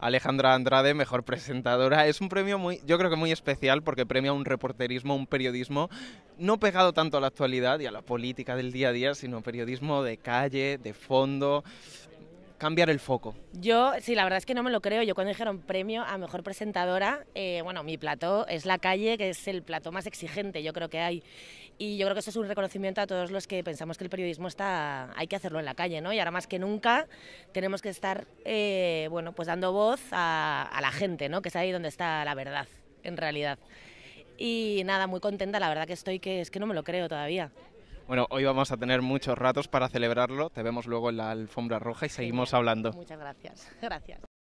Alejandra Andrade, mejor presentadora. Es un premio muy, yo creo que muy especial porque premia un reporterismo, un periodismo no pegado tanto a la actualidad y a la política del día a día, sino periodismo de calle, de fondo, cambiar el foco? Yo, sí, la verdad es que no me lo creo. Yo cuando dijeron premio a mejor presentadora, eh, bueno, mi plató es la calle, que es el plató más exigente, yo creo que hay. Y yo creo que eso es un reconocimiento a todos los que pensamos que el periodismo está, hay que hacerlo en la calle, ¿no? Y ahora más que nunca tenemos que estar, eh, bueno, pues dando voz a, a la gente, ¿no? Que es ahí donde está la verdad, en realidad. Y nada, muy contenta, la verdad que estoy, que es que no me lo creo todavía. Bueno, hoy vamos a tener muchos ratos para celebrarlo. Te vemos luego en la alfombra roja y seguimos hablando. Muchas gracias. Gracias.